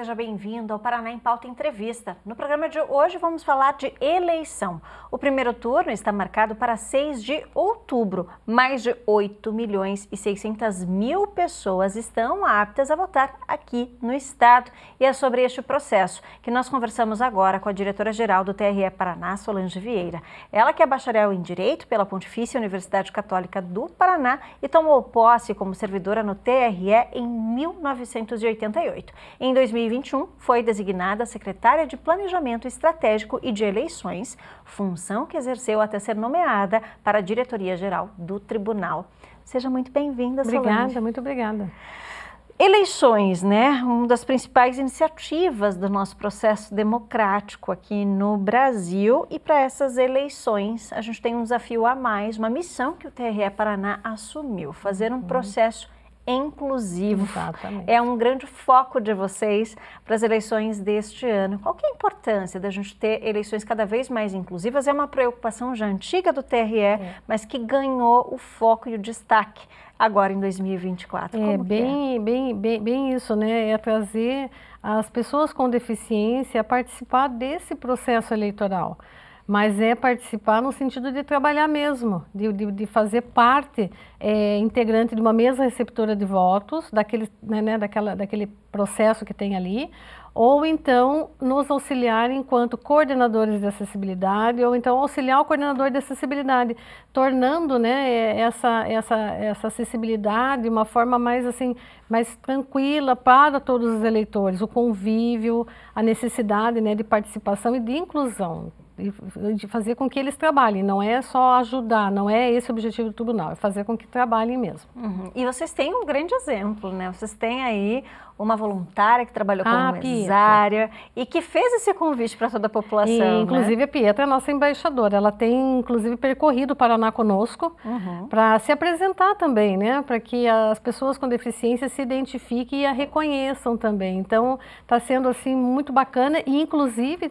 seja bem-vindo ao Paraná em Pauta Entrevista. No programa de hoje vamos falar de eleição. O primeiro turno está marcado para 6 de outubro. Mais de 8 milhões e 600 mil pessoas estão aptas a votar aqui no estado. E é sobre este processo que nós conversamos agora com a diretora-geral do TRE Paraná, Solange Vieira. Ela que é bacharel em Direito pela Pontifícia Universidade Católica do Paraná e tomou posse como servidora no TRE em 1988. Em 2020, 2021, foi designada secretária de Planejamento Estratégico e de Eleições, função que exerceu até ser nomeada para a diretoria-geral do tribunal. Seja muito bem-vinda, Solange. Obrigada, muito obrigada. Eleições, né? Uma das principais iniciativas do nosso processo democrático aqui no Brasil. E para essas eleições, a gente tem um desafio a mais, uma missão que o TRE Paraná assumiu: fazer um uhum. processo inclusivo. Exatamente. É um grande foco de vocês para as eleições deste ano. Qual que é a importância da gente ter eleições cada vez mais inclusivas? É uma preocupação já antiga do TRE, é. mas que ganhou o foco e o destaque agora em 2024. É, é, bem, é? Bem, bem, bem isso, né? É trazer as pessoas com deficiência a participar desse processo eleitoral mas é participar no sentido de trabalhar mesmo, de, de, de fazer parte é, integrante de uma mesa receptora de votos, daquele, né, né, daquela, daquele processo que tem ali, ou então nos auxiliar enquanto coordenadores de acessibilidade, ou então auxiliar o coordenador de acessibilidade, tornando né, essa, essa, essa acessibilidade uma forma mais, assim, mais tranquila para todos os eleitores, o convívio, a necessidade né, de participação e de inclusão de fazer com que eles trabalhem, não é só ajudar, não é esse o objetivo do tribunal, é fazer com que trabalhem mesmo. Uhum. E vocês têm um grande exemplo, né? Vocês têm aí uma voluntária que trabalhou ah, como ah, mesária e que fez esse convite para toda a população. E, né? inclusive, né? a Pietra é nossa embaixadora. Ela tem, inclusive, percorrido o Paraná conosco uhum. para se apresentar também, né? Para que as pessoas com deficiência se identifiquem e a reconheçam também. Então, está sendo, assim, muito bacana e, inclusive,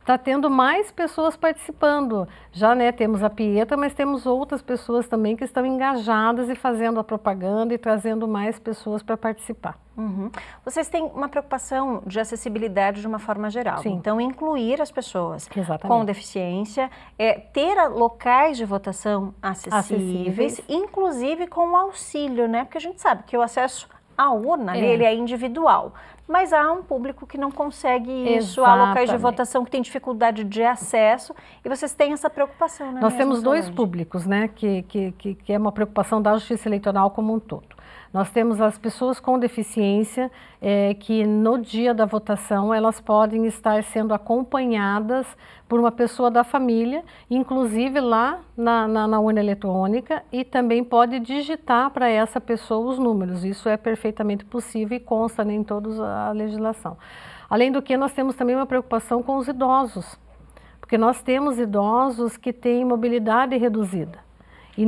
está tendo mais pessoas participando. Já né, temos a Pieta, mas temos outras pessoas também que estão engajadas e fazendo a propaganda e trazendo mais pessoas para participar. Uhum. Vocês têm uma preocupação de acessibilidade de uma forma geral. Sim. Então, incluir as pessoas Exatamente. com deficiência, é, ter locais de votação acessíveis, acessíveis, inclusive com auxílio, né? Porque a gente sabe que o acesso à urna, é. ele é individual mas há um público que não consegue isso, há locais de votação que têm dificuldade de acesso, e vocês têm essa preocupação, né? Nós mesmo, temos dois públicos, né, que, que, que é uma preocupação da justiça eleitoral como um todo. Nós temos as pessoas com deficiência é, que no dia da votação elas podem estar sendo acompanhadas por uma pessoa da família, inclusive lá na, na, na urna eletrônica, e também pode digitar para essa pessoa os números. Isso é perfeitamente possível e consta em toda a legislação. Além do que, nós temos também uma preocupação com os idosos, porque nós temos idosos que têm mobilidade reduzida. E,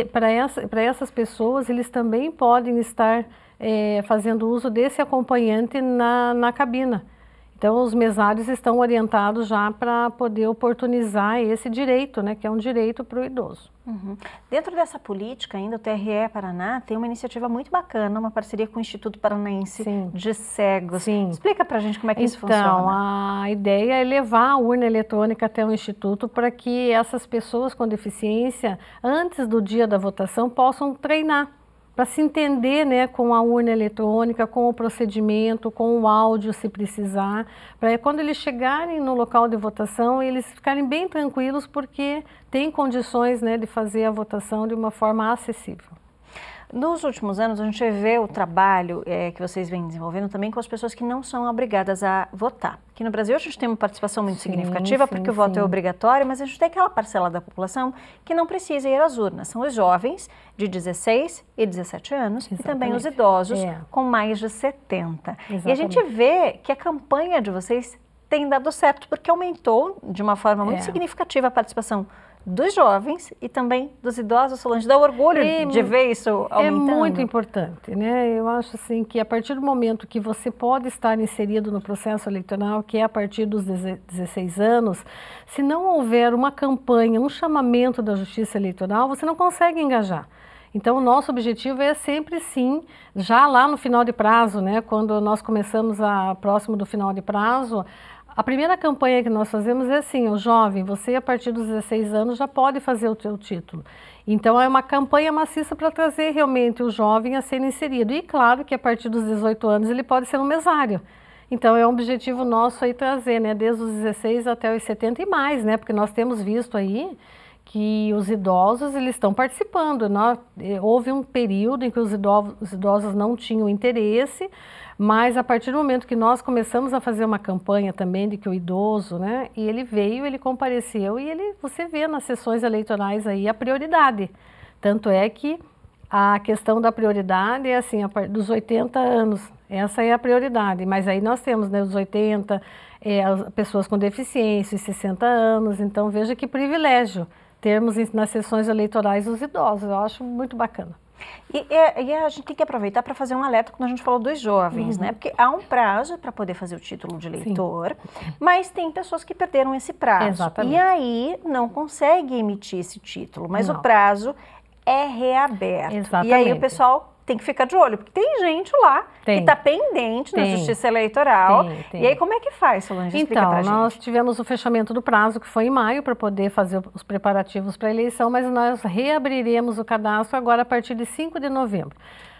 e para essa, essas pessoas, eles também podem estar é, fazendo uso desse acompanhante na, na cabina. Então, os mesários estão orientados já para poder oportunizar esse direito, né, que é um direito para o idoso. Uhum. Dentro dessa política, ainda o TRE Paraná tem uma iniciativa muito bacana, uma parceria com o Instituto Paranaense Sim. de Cegos. Sim. Explica para a gente como é que então, isso funciona. Então, a ideia é levar a urna eletrônica até o Instituto para que essas pessoas com deficiência, antes do dia da votação, possam treinar para se entender né, com a urna eletrônica, com o procedimento, com o áudio, se precisar, para é, quando eles chegarem no local de votação, eles ficarem bem tranquilos porque tem condições né, de fazer a votação de uma forma acessível. Nos últimos anos, a gente vê o trabalho é, que vocês vêm desenvolvendo também com as pessoas que não são obrigadas a votar. Aqui no Brasil, a gente tem uma participação muito sim, significativa, sim, porque sim. o voto é obrigatório, mas a gente tem aquela parcela da população que não precisa ir às urnas. São os jovens de 16 e 17 anos Exatamente. e também os idosos é. com mais de 70. Exatamente. E a gente vê que a campanha de vocês tem dado certo, porque aumentou de uma forma muito é. significativa a participação dos jovens e também dos idosos, Solange. Dá orgulho é, de ver isso aumentando. É muito importante, né? Eu acho assim que a partir do momento que você pode estar inserido no processo eleitoral, que é a partir dos 16 anos, se não houver uma campanha, um chamamento da justiça eleitoral, você não consegue engajar. Então, o nosso objetivo é sempre sim, já lá no final de prazo, né, quando nós começamos a próximo do final de prazo, a primeira campanha que nós fazemos é assim, o jovem, você a partir dos 16 anos já pode fazer o seu título. Então é uma campanha maciça para trazer realmente o jovem a ser inserido. E claro que a partir dos 18 anos ele pode ser um mesário. Então é um objetivo nosso aí trazer, né, desde os 16 até os 70 e mais, né, porque nós temos visto aí que os idosos eles estão participando. Nós, né. houve um período em que os idosos, os idosos não tinham interesse, mas a partir do momento que nós começamos a fazer uma campanha também de que o idoso, né, e ele veio, ele compareceu e ele, você vê nas sessões eleitorais aí a prioridade. Tanto é que a questão da prioridade é assim, dos 80 anos, essa é a prioridade. Mas aí nós temos né, os 80, é, pessoas com deficiência, os 60 anos, então veja que privilégio termos nas sessões eleitorais os idosos, eu acho muito bacana. E, e, é, e, é, a gente tem que aproveitar para fazer um alerta quando a gente falou dos jovens, né? uhum. né? Porque há um prazo para poder fazer o título de leitor, Sim. mas tem pessoas que perderam esse prazo. Exatamente. E aí não consegue emitir esse título, mas não. o prazo é reaberto. Exatamente. E aí o pessoal tem que ficar de olho, porque tem gente lá tem. que está pendente tem. na justiça eleitoral. Tem, e aí, como é que faz, Solange? Então, nós tivemos o fechamento do prazo, que foi em maio, para poder fazer os preparativos para a eleição, mas nós reabriremos o cadastro agora a partir de 5 de novembro.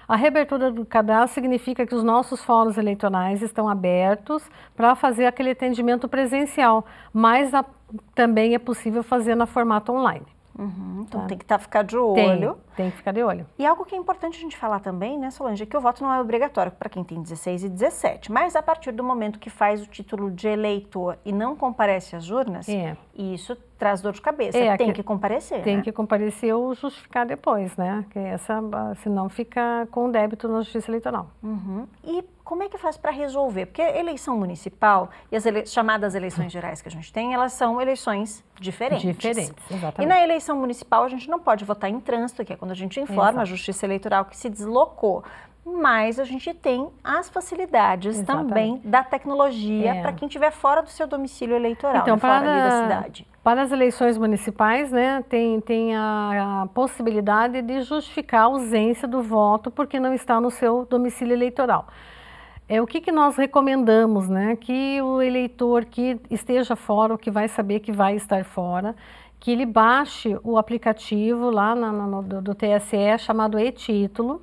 A reabertura do cadastro significa que os nossos fóruns eleitorais estão abertos para fazer aquele atendimento presencial, mas a, também é possível fazer na formato online. Uhum, então tá. tem que tá, ficar de olho. Tem, tem, que ficar de olho. E algo que é importante a gente falar também, né, Solange, é que o voto não é obrigatório para quem tem 16 e 17. Mas a partir do momento que faz o título de eleitor e não comparece às urnas, é. isso traz dor de cabeça. É, tem que, que comparecer. Tem né? que comparecer ou justificar depois, né? Que essa, senão fica com débito na justiça eleitoral. Uhum. E como é que faz para resolver? Porque a eleição municipal e as ele chamadas eleições gerais que a gente tem, elas são eleições diferentes. Diferentes, exatamente. E na eleição municipal a gente não pode votar em trânsito, que é quando a gente informa Exato. a Justiça Eleitoral que se deslocou. Mas a gente tem as facilidades exatamente. também da tecnologia é. para quem estiver fora do seu domicílio eleitoral, então, né, para, fora ali da cidade. Para as eleições municipais, né, tem, tem a, a possibilidade de justificar a ausência do voto porque não está no seu domicílio eleitoral é o que, que nós recomendamos, né? Que o eleitor que esteja fora, ou que vai saber que vai estar fora, que ele baixe o aplicativo lá na, na, no, do, do TSE chamado e-título,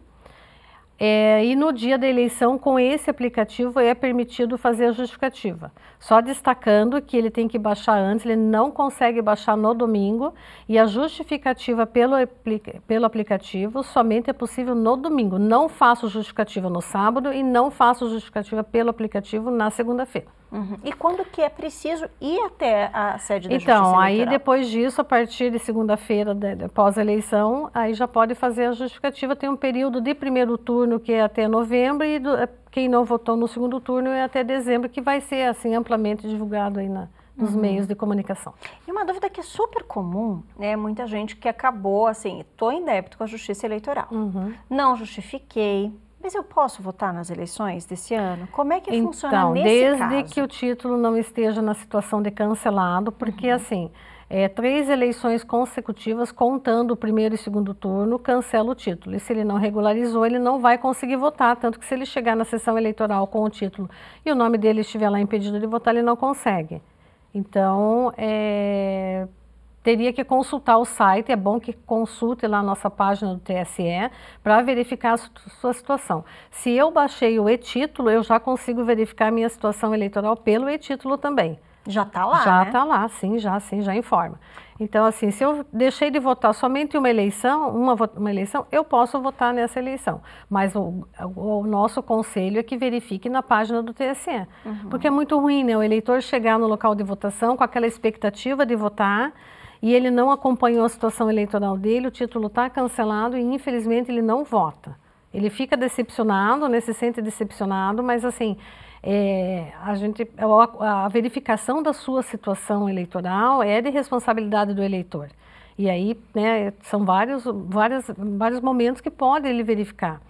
é, e no dia da eleição, com esse aplicativo, é permitido fazer a justificativa. Só destacando que ele tem que baixar antes, ele não consegue baixar no domingo, e a justificativa pelo, pelo aplicativo somente é possível no domingo. Não faço justificativa no sábado e não faço justificativa pelo aplicativo na segunda-feira. Uhum. E quando que é preciso ir até a sede da então, Então, aí depois disso, a partir de segunda-feira, após a eleição, aí já pode fazer a justificativa. Tem um período de primeiro turno que é até novembro e do, quem não votou no segundo turno é até dezembro, que vai ser assim amplamente divulgado aí na, nos uhum. meios de comunicação. E uma dúvida que é super comum, né? Muita gente que acabou assim, estou em débito com a justiça eleitoral. Uhum. Não justifiquei, mas eu posso votar nas eleições desse ano? Como é que então, funciona nesse desde Desde que o título não esteja na situação de cancelado, porque uhum. assim, é, três eleições consecutivas, contando o primeiro e segundo turno, cancela o título. E se ele não regularizou, ele não vai conseguir votar. Tanto que se ele chegar na sessão eleitoral com o título e o nome dele estiver lá impedido de votar, ele não consegue. Então, é, teria que consultar o site, é bom que consulte lá a nossa página do TSE para verificar a sua situação. Se eu baixei o e-título, eu já consigo verificar a minha situação eleitoral pelo e-título também. Já está lá, Já está né? Tá lá, sim, já, sim, já informa. Então, assim, se eu deixei de votar somente uma eleição, uma, uma eleição, eu posso votar nessa eleição. Mas o, o, nosso conselho é que verifique na página do TSE. Uhum. Porque é muito ruim, né? O eleitor chegar no local de votação com aquela expectativa de votar e ele não acompanhou a situação eleitoral dele, o título está cancelado e infelizmente ele não vota. Ele fica decepcionado, né, se sente decepcionado, mas assim, é, a, gente, é a, a verificação da sua situação eleitoral é de responsabilidade do eleitor. E aí, né, são vários, vários, vários momentos que pode ele verificar.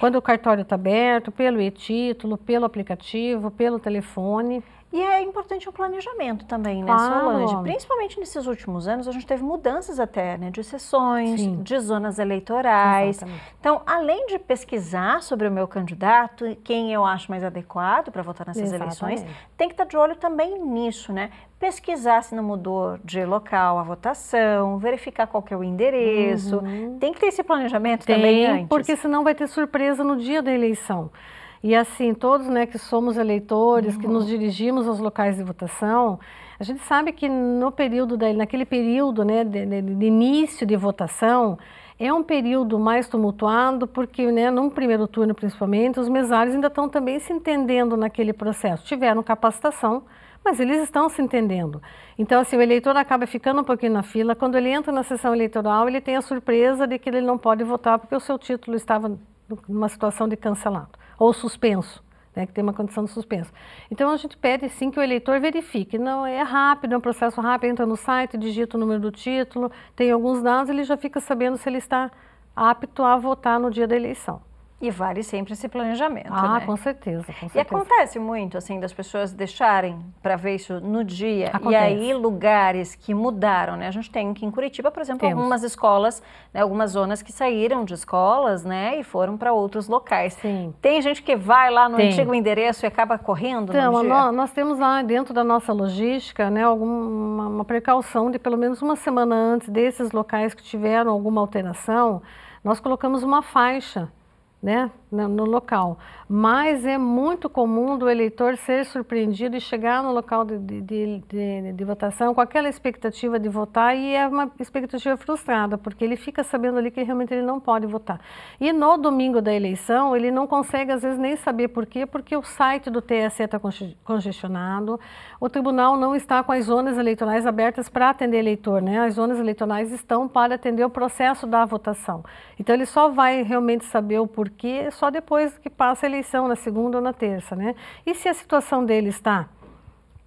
Quando o cartório está aberto, pelo e-título, pelo aplicativo, pelo telefone. E é importante o planejamento também, né, claro. Solange? Principalmente nesses últimos anos, a gente teve mudanças até, né, de sessões, Sim. de zonas eleitorais. Exatamente. Então, além de pesquisar sobre o meu candidato, quem eu acho mais adequado para votar nessas Exatamente. eleições, tem que estar tá de olho também nisso, né? pesquisar se não mudou de local a votação, verificar qual que é o endereço. Uhum. Tem que ter esse planejamento Tem, também antes. porque senão vai ter surpresa no dia da eleição. E assim, todos né, que somos eleitores, uhum. que nos uhum. dirigimos aos locais de votação, a gente sabe que no período da, naquele período né, de, de, início de votação, é um período mais tumultuado, porque né, num primeiro turno, principalmente, os mesários ainda estão também se entendendo naquele processo. Tiveram capacitação, mas eles estão se entendendo. Então, assim, o eleitor acaba ficando um pouquinho na fila. Quando ele entra na sessão eleitoral, ele tem a surpresa de que ele não pode votar porque o seu título estava numa situação de cancelado ou suspenso, né, que tem uma condição de suspenso. Então a gente pede sim que o eleitor verifique. Não é rápido, é um processo rápido, entra no site, digita o número do título, tem alguns dados, ele já fica sabendo se ele está apto a votar no dia da eleição. E vale sempre esse planejamento. Ah, né? com, certeza, com certeza. E acontece muito, assim, das pessoas deixarem para ver isso no dia. Acontece. E aí, lugares que mudaram, né? A gente tem aqui em Curitiba, por exemplo, Temos. algumas escolas, né, algumas zonas que saíram de escolas, né? E foram para outros locais. Sim. Tem gente que vai lá no tem. antigo endereço e acaba correndo então, no dia? Nós, nós temos lá dentro da nossa logística, né? Alguma uma precaução de pelo menos uma semana antes desses locais que tiveram alguma alteração, nós colocamos uma faixa né? no, local. Mas é muito comum do eleitor ser surpreendido e chegar no local de, de, de, de, votação com aquela expectativa de votar e é uma expectativa frustrada, porque ele fica sabendo ali que realmente ele não pode votar. E no domingo da eleição, ele não consegue, às vezes, nem saber por quê, porque o site do TSE está congestionado, o tribunal não está com as zonas eleitorais abertas para atender eleitor, né? As zonas eleitorais estão para atender o processo da votação. Então, ele só vai realmente saber o porquê só só depois que passa a eleição, na segunda ou na terça, né? E se a situação dele está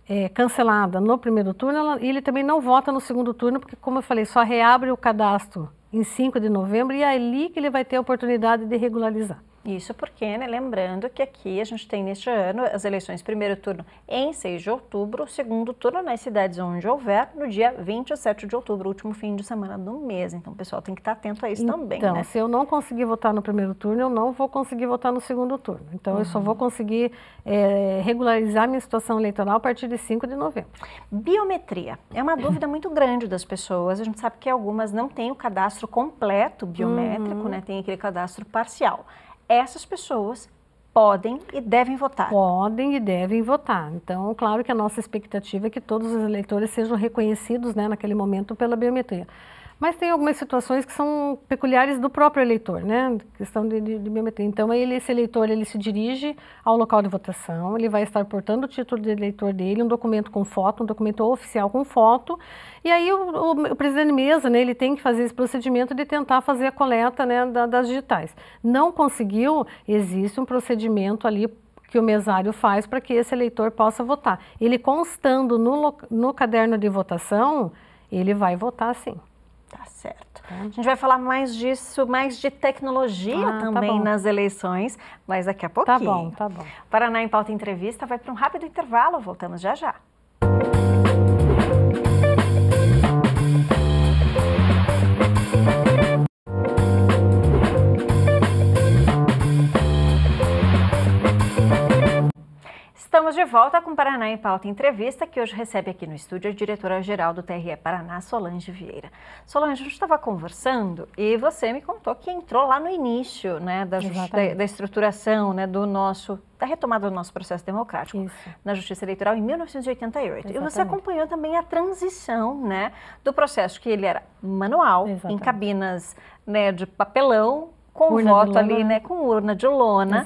é, cancelada no primeiro turno, ela, ele também não vota no segundo turno, porque, como eu falei, só reabre o cadastro em 5 de novembro e é ali que ele vai ter a oportunidade de regularizar. Isso porque, né, lembrando que aqui a gente tem neste ano as eleições primeiro turno em 6 de outubro, segundo turno nas cidades onde houver, no dia 27 de outubro, último fim de semana do mês. Então o pessoal tem que estar atento a isso então, também. Então, né? se eu não conseguir votar no primeiro turno, eu não vou conseguir votar no segundo turno. Então uhum. eu só uhum. vou conseguir é, regularizar minha situação eleitoral a partir de 5 de novembro. Biometria. É uma dúvida muito grande das pessoas. A gente sabe que algumas não têm o cadastro completo biométrico, uhum. né? Tem aquele cadastro parcial essas pessoas podem e devem votar. Podem e devem votar. Então, claro que a nossa expectativa é que todos os eleitores sejam reconhecidos né, naquele momento pela biometria. Mas tem algumas situações que são peculiares do próprio eleitor, né? Questão de, de, de biometria. Então, ele, esse eleitor, ele se dirige ao local de votação, ele vai estar portando o título de eleitor dele, um documento com foto, um documento oficial com foto, e aí o, o, o presidente de mesa, né, ele tem que fazer esse procedimento de tentar fazer a coleta né, da, das digitais. Não conseguiu, existe um procedimento ali que o mesário faz para que esse eleitor possa votar. Ele constando no, no caderno de votação, ele vai votar sim. Tá certo. Tá? A gente vai falar mais disso, mais de tecnologia ah, tá também tá nas eleições, mas daqui a pouquinho. Tá bom, tá bom. Paraná em Pauta Entrevista vai para um rápido intervalo, voltamos já já. volta com Paraná em Pauta Entrevista, que hoje recebe aqui no estúdio a diretora-geral do TRE Paraná, Solange Vieira. Solange, a gente estava conversando e você me contou que entrou lá no início né, da, da, da estruturação né, do nosso, da retomada do nosso processo democrático Isso. na Justiça Eleitoral em 1988. Exatamente. E você acompanhou também a transição né, do processo, que ele era manual, Exatamente. em cabinas né, de papelão, com urna voto ali, né, com urna de lona,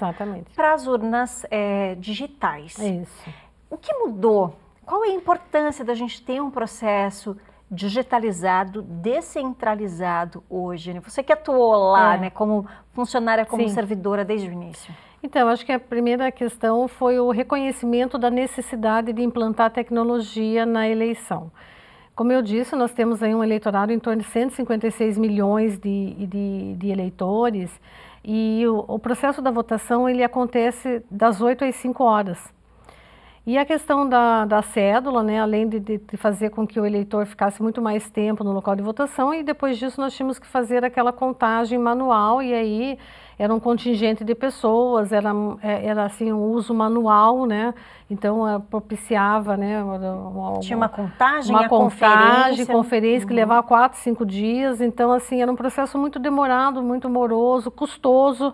para as urnas é, digitais. Isso. O que mudou? Qual é a importância da gente ter um processo digitalizado, descentralizado hoje? Né? Você que atuou lá, é. né, como funcionária, como Sim. servidora desde o início. Então, acho que a primeira questão foi o reconhecimento da necessidade de implantar tecnologia na eleição. Como eu disse, nós temos aí um eleitorado em torno de 156 milhões de, de, de eleitores e o, o, processo da votação ele acontece das 8 às 5 horas. E a questão da, da cédula, né, além de, de, fazer com que o eleitor ficasse muito mais tempo no local de votação, e depois disso nós tínhamos que fazer aquela contagem manual, e aí era um contingente de pessoas, era, é, era assim um uso manual, né? Então eh, propiciava, né? Uma, Tinha uma contagem, uma contagem, conferência, conferência que uhum. levava quatro, cinco dias. Então assim era um processo muito demorado, muito moroso, custoso,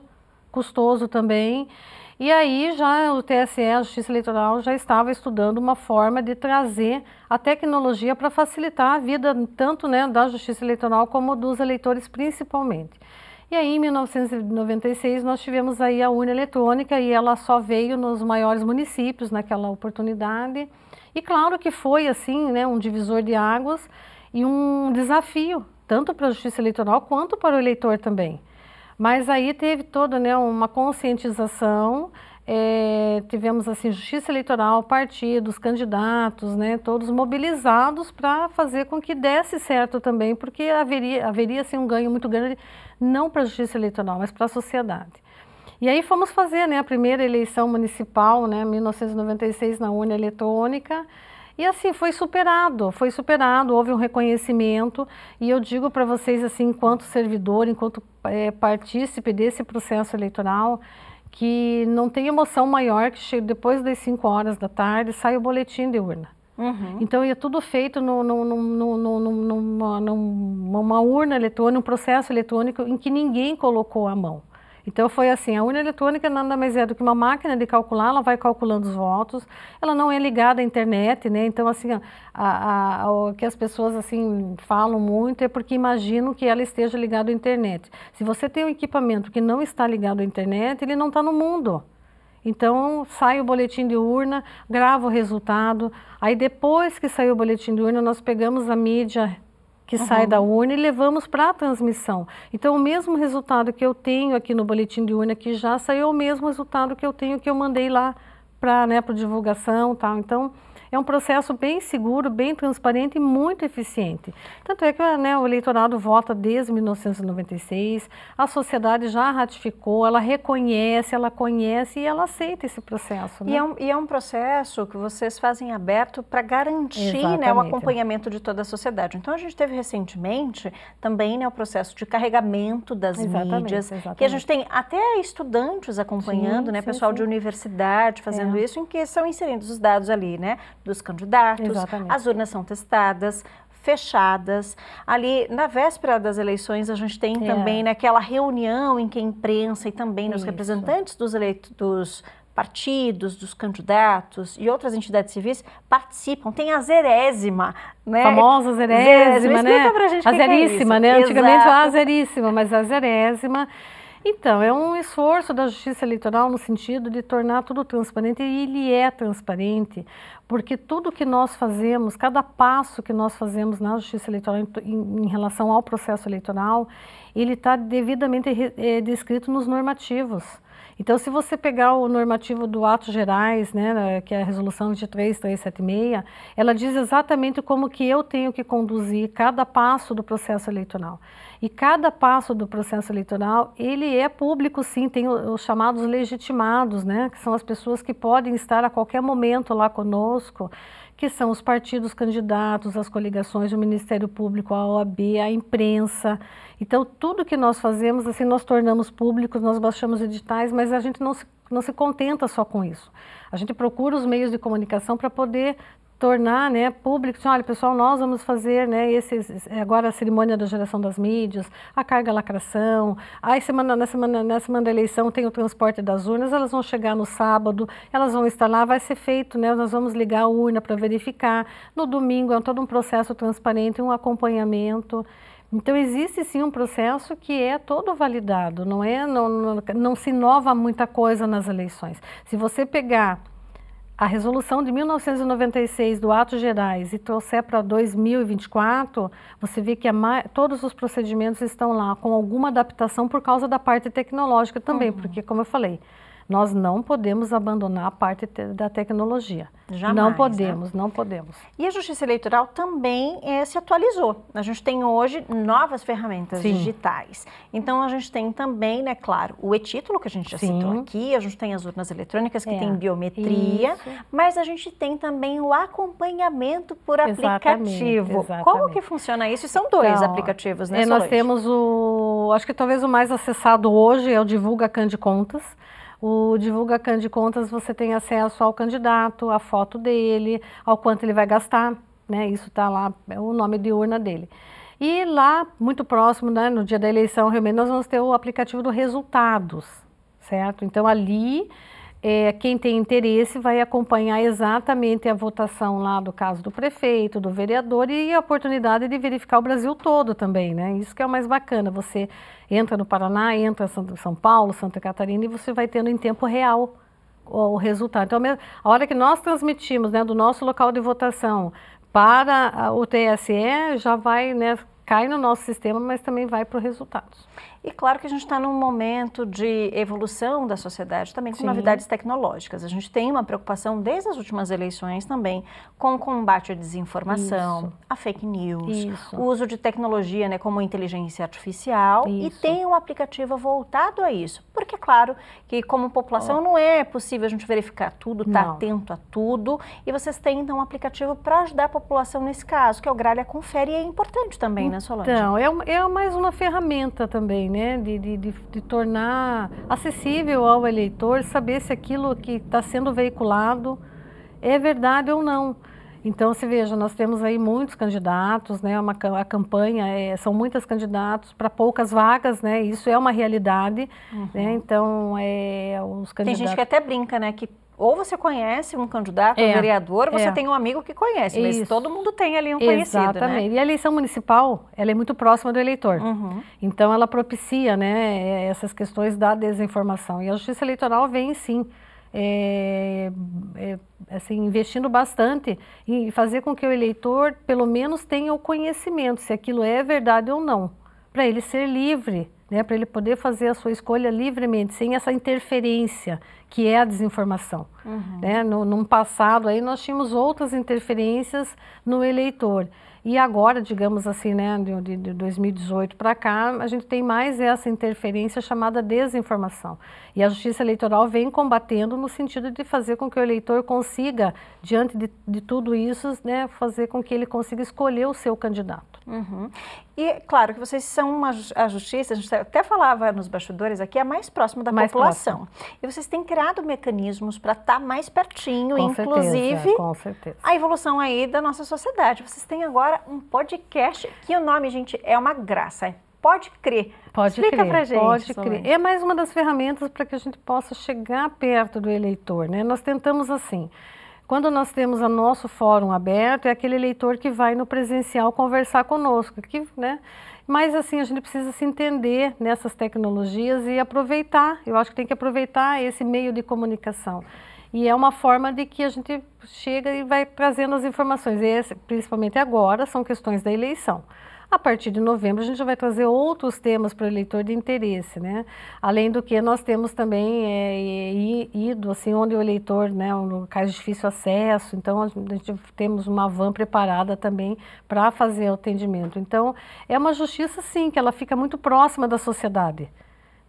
custoso também. E aí já o TSE, a Justiça Eleitoral, já estava estudando uma forma de trazer a tecnologia para facilitar a vida tanto né, da Justiça Eleitoral como dos eleitores principalmente. E aí, em 1996, nós tivemos aí a urna eletrônica e ela só veio nos maiores municípios naquela oportunidade. E claro que foi assim, né, um divisor de águas e um desafio, tanto para a Justiça Eleitoral quanto para o eleitor também. Mas aí teve toda né, uma conscientização é, tivemos assim justiça eleitoral, partidos, candidatos, né, todos mobilizados para fazer com que desse certo também, porque haveria haveria assim um ganho muito grande não para a justiça eleitoral, mas para a sociedade. E aí fomos fazer, né, a primeira eleição municipal, né, 1996 na urna eletrônica. E assim foi superado, foi superado, houve um reconhecimento. E eu digo para vocês assim, enquanto servidor, enquanto é, partícipe desse processo eleitoral, que não tem emoção maior que depois das 5 horas da tarde sai o boletim de urna. Uhum. Então, ia tudo feito no, no, no, numa, numa urna eletrônica, um processo eletrônico em que ninguém colocou a mão. Então foi assim, a urna eletrônica nada mais é do que uma máquina de calcular, ela vai calculando os votos, ela não é ligada à internet, né? Então assim, o que as pessoas assim falam muito é porque imaginam que ela esteja ligada à internet. Se você tem um equipamento que não está ligado à internet, ele não está no mundo. Então, sai o boletim de urna, grava o resultado. Aí, depois que saiu o boletim de urna, nós pegamos a mídia que uhum. sai da urna e levamos para a transmissão. Então, o mesmo resultado que eu tenho aqui no boletim de urna que já saiu, é o mesmo resultado que eu tenho que eu mandei lá para né, pra divulgação tal. Então, é um processo bem seguro, bem transparente e muito eficiente. Tanto é que né, o eleitorado vota desde 1996, a sociedade já ratificou, ela reconhece, ela conhece e ela aceita esse processo. Né? E, é um, e, é um, processo que vocês fazem aberto para garantir né, o acompanhamento de toda a sociedade. Então, a gente teve recentemente também né, o processo de carregamento das exatamente, mídias, exatamente. que a gente tem até estudantes acompanhando, sim, né, sim, pessoal sim. de universidade fazendo é. isso, em que são inseridos os dados ali, né, dos candidatos, Exatamente. as urnas são testadas, fechadas. Ali, na véspera das eleições, a gente tem é. também naquela né, reunião em que a imprensa e também os representantes dos, dos partidos, dos candidatos e outras entidades civis participam. Tem a zerésima, né? Famosa zerésima, zerésima né? Explica pra gente a é zeríssima, é né? Antigamente Exato. a ah, zeríssima, mas a zerésima então, é um esforço da Justiça Eleitoral no sentido de tornar tudo transparente, e ele é transparente, porque tudo que nós fazemos, cada passo que nós fazemos na Justiça Eleitoral em, em relação ao processo eleitoral, ele está devidamente é, descrito nos normativos. Então, se você pegar o normativo do Atos Gerais, né, né que é a Resolução 23376, ela diz exatamente como que eu tenho que conduzir cada passo do processo eleitoral. E cada passo do processo eleitoral, ele é público sim, tem os chamados legitimados, né, que são as pessoas que podem estar a qualquer momento lá conosco, que são os partidos candidatos, as coligações, o Ministério Público, a OAB, a imprensa. Então, tudo que nós fazemos, assim, nós tornamos públicos, nós baixamos editais, mas a gente não se, não se contenta só com isso. A gente procura os meios de comunicação para poder tornar né, público, assim, olha pessoal, nós vamos fazer né, esses, agora a cerimônia da geração das mídias, a carga lacração, aí semana, na, semana, na semana da eleição tem o transporte das urnas, elas vão chegar no sábado, elas vão estar lá, vai ser feito, né, nós vamos ligar a urna para verificar, no domingo é todo um processo transparente, um acompanhamento, então existe sim um processo que é todo validado, não é não, não, não se inova muita coisa nas eleições. Se você pegar a resolução de 1996 do Atos Gerais e trouxer para 2024, você vê que todos os procedimentos estão lá, com alguma adaptação por causa da parte tecnológica também, uhum. porque, como eu falei, nós não podemos abandonar a parte te da tecnologia. Jamais, não né? podemos, né? não podemos. E a Justiça Eleitoral também é, se atualizou. A gente tem hoje novas ferramentas Sim. digitais. Então a gente tem também, né, claro, o e-título que a gente já Sim. citou aqui, a gente tem as urnas eletrônicas que é. tem biometria, Isso. mas a gente tem também o acompanhamento por aplicativo. Exatamente, exatamente. Como que funciona isso? São dois então, aplicativos, né? É, nós temos o, acho que talvez o mais acessado hoje é o Divulga de Contas o Divulga Can de Contas, você tem acesso ao candidato, a foto dele, ao quanto ele vai gastar, né? Isso está lá, é o nome de urna dele. E lá, muito próximo, né, no dia da eleição, realmente, nós vamos ter o aplicativo do Resultados, certo? Então, ali é, quem tem interesse vai acompanhar exatamente a votação lá do caso do prefeito, do vereador e a oportunidade de verificar o Brasil todo também, né? Isso que é o mais bacana. Você entra no Paraná, entra em São Paulo, Santa Catarina e você vai tendo em tempo real o, o resultado. Então, a hora que nós transmitimos né, do nosso local de votação para o TSE, já vai né, cai no nosso sistema, mas também vai para os resultados. E claro que a gente está num momento de evolução da sociedade, também com Sim. novidades tecnológicas. A gente tem uma preocupação desde as últimas eleições também com o combate à desinformação, Isso. a fake news, Isso. o uso de tecnologia né, como inteligência artificial. Isso. E tem um aplicativo voltado a isso porque é claro que como população ah. não é possível a gente verificar tudo, estar tá atento a tudo, e vocês têm então um aplicativo para ajudar a população nesse caso, que é o Gralha Confere, e é importante também, então, né, Solange? Então, é, é mais uma ferramenta também, né, de, de, de, de tornar acessível ao eleitor saber se aquilo que está sendo veiculado é verdade ou não. Então, se veja, nós temos aí muitos candidatos, né? É uma, a campanha é, são muitos candidatos para poucas vagas, né? Isso é uma realidade, uhum. né? Então, é, os candidatos... Tem gente que até brinca, né? Que ou você conhece um candidato, um é, vereador, você é. tem um amigo que conhece, mas Isso. todo mundo tem ali um conhecido, né? Exatamente. Né? E a eleição municipal, ela é muito próxima do eleitor. Uhum. Então, ela propicia, né, essas questões da desinformação. E a Justiça Eleitoral vem, sim, é, é, assim, investindo bastante em fazer com que o eleitor, pelo menos, tenha o conhecimento se aquilo é verdade ou não, para ele ser livre, né, para ele poder fazer a sua escolha livremente, sem essa interferência que é a desinformação. Uhum. Né? No, num passado aí nós tínhamos outras interferências no eleitor. E agora, digamos assim, né, de, de 2018 para cá, a gente tem mais essa interferência chamada desinformação. E a justiça eleitoral vem combatendo no sentido de fazer com que o eleitor consiga, diante de, de tudo isso, né, fazer com que ele consiga escolher o seu candidato. Uhum. E claro que vocês são uma, a justiça, a gente até falava nos bastidores aqui, é mais próximo da mais população. Próximo. E vocês têm criado mecanismos para estar tá mais pertinho, com inclusive certeza, com certeza. a evolução aí da nossa sociedade. Vocês têm agora agora um podcast que o nome, gente, é uma graça. Pode crer. Pode Explica crer, pra gente. Pode crer. É mais uma das ferramentas para que a gente possa chegar perto do eleitor, né? Nós tentamos assim. Quando nós temos o nosso fórum aberto, é aquele eleitor que vai no presencial conversar conosco, que, né? Mas assim, a gente precisa se entender nessas tecnologias e aproveitar. Eu acho que tem que aproveitar esse meio de comunicação. E é uma forma de que a gente chega e vai trazendo as informações. Esse, principalmente agora, são questões da eleição. A partir de novembro, a gente vai trazer outros temas para o eleitor de interesse, né? Além do que, nós temos também é, ido, assim, onde o eleitor, né, um local de difícil acesso, então a gente temos uma van preparada também para fazer o atendimento. Então, é uma justiça, sim, que ela fica muito próxima da sociedade.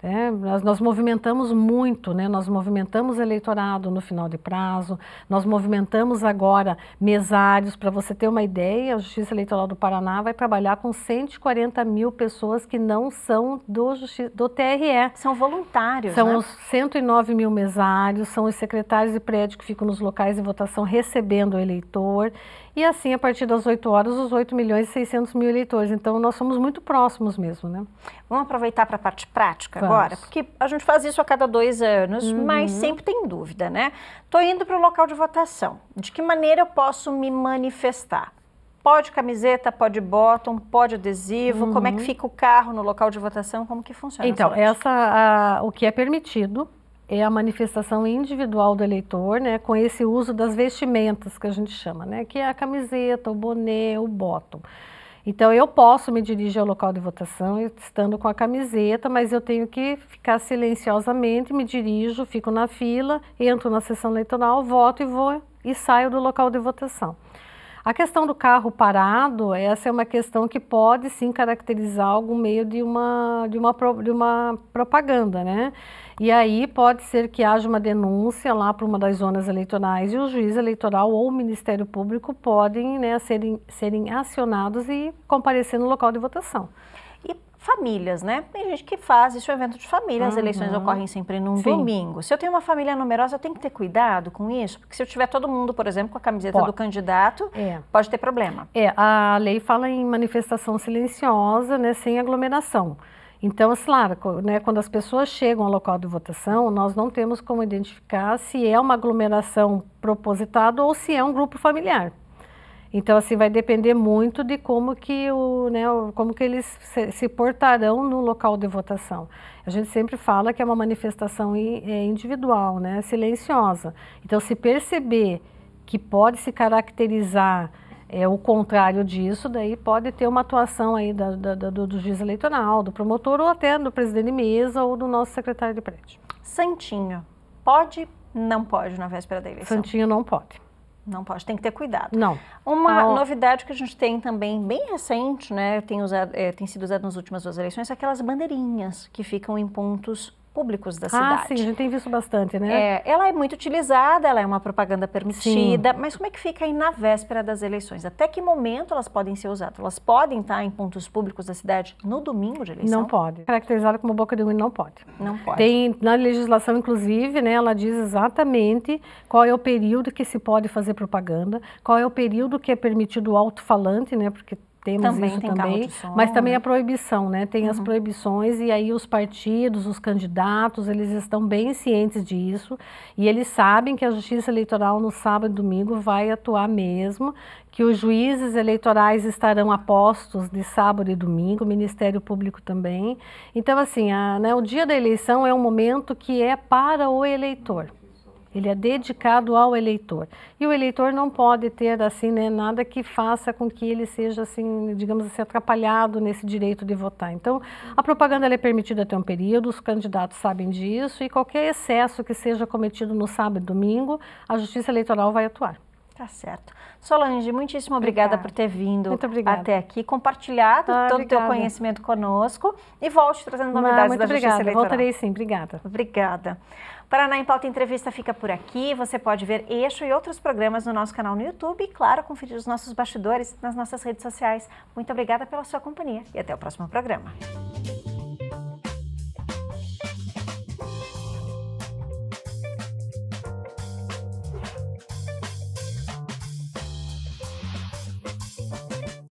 Né? nós, nós, movimentamos muito, né? nós movimentamos eleitorado no final de prazo, nós movimentamos agora mesários. Para você ter uma ideia, a Justiça Eleitoral do Paraná vai trabalhar com 140 mil pessoas que não são do, justi do TRE. São voluntários. São né? os 109 mil mesários, são os secretários de prédio que ficam nos locais de votação recebendo o eleitor. E assim, a partir das 8 horas, os 8 milhões e 600 mil eleitores. Então, nós somos muito próximos mesmo, né? Vamos aproveitar para a parte prática Vamos. agora? Porque a gente faz isso a cada dois anos, uhum. mas sempre tem dúvida, né? Estou indo para o local de votação. De que maneira eu posso me manifestar? Pode camiseta, pode bottom, pode adesivo, uhum. como é que uhum. fica o carro no local de votação, como que funciona? Então, essa, a, o que é permitido é a manifestação individual do eleitor, né, com esse uso das vestimentas que a gente chama, né, que é a camiseta, o boné, o botão. Então eu posso me dirigir ao local de votação estando com a camiseta, mas eu tenho que ficar silenciosamente, me dirijo, fico na fila, entro na sessão eleitoral, voto e vou e saio do local de votação. A questão do carro parado, essa é uma questão que pode sim caracterizar algum meio de uma, de uma, de uma propaganda, né? E aí pode ser que haja uma denúncia lá para uma das zonas eleitorais e o juiz eleitoral ou o Ministério Público podem né, serem, serem acionados e comparecer no local de votação. E famílias, né? Tem gente que faz isso, é evento de família, as eleições uhum. ocorrem sempre num Sim. domingo. Se eu tenho uma família numerosa, eu tenho que ter cuidado com isso, porque se eu tiver todo mundo, por exemplo, com a camiseta pode. do candidato, é. pode ter problema. É, a lei fala em manifestação silenciosa, né, sem aglomeração. Então, assim, claro, né, quando as pessoas chegam ao local de votação, nós não temos como identificar se é uma aglomeração propositada ou se é um grupo familiar. Então, assim, vai depender muito de como que, o, né, como que eles se, portarão no local de votação. A gente sempre fala que é uma manifestação é individual, né, silenciosa. Então, se perceber que pode se caracterizar é, o contrário disso, daí pode ter uma atuação aí da, da, do, do juiz eleitoral, do promotor ou até do presidente de mesa ou do nosso secretário de prédio. Santinho, pode? Não pode na véspera da eleição. Santinho não pode. Não pode, tem que ter cuidado. Não. Uma ah, novidade que a gente tem também, bem recente, né, tem, usado, é, tem sido usada nas últimas duas eleições, são é aquelas bandeirinhas que ficam em pontos públicos da ah, cidade. Ah, sim, a gente tem visto bastante, né? É, ela é muito utilizada, ela é uma propaganda permitida, sim. mas como é que fica aí na véspera das eleições? Até que momento elas podem ser usadas? Elas podem estar em pontos públicos da cidade no domingo de eleição? Não pode. Caracterizada como boca de urna não pode. Não pode. Tem na legislação inclusive, né, ela diz exatamente qual é o período que se pode fazer propaganda, qual é o período que é permitido o alto-falante, né, porque temos também isso tem também, mas também é a proibição, né? Tem uhum. as proibições e aí os partidos, os candidatos, eles estão bem cientes disso e eles sabem que a Justiça Eleitoral no sábado e domingo vai atuar mesmo, que os juízes eleitorais estarão apostos de sábado e domingo, o Ministério Público também. Então, assim, a, né, o dia da eleição é um momento que é para o eleitor. Ele é dedicado ao eleitor. E o eleitor não pode ter assim né, nada que faça com que ele seja assim, digamos assim, atrapalhado nesse direito de votar. Então, a propaganda é permitida até um período, os candidatos sabem disso e qualquer excesso que seja cometido no sábado e domingo, a Justiça Eleitoral vai atuar. Tá certo. Solange, muitíssimo obrigada, obrigada por ter vindo até aqui, compartilhado ah, todo o teu conhecimento conosco e volte trazendo novidades Não, da obrigada. Justiça Eleitoral. Voltarei sim, obrigada. Obrigada. Paraná em Pauta Entrevista fica por aqui. Você pode ver este e outros programas no nosso canal no YouTube e, claro, conferir os nossos bastidores nas nossas redes sociais. Muito obrigada pela sua companhia e até o próximo programa.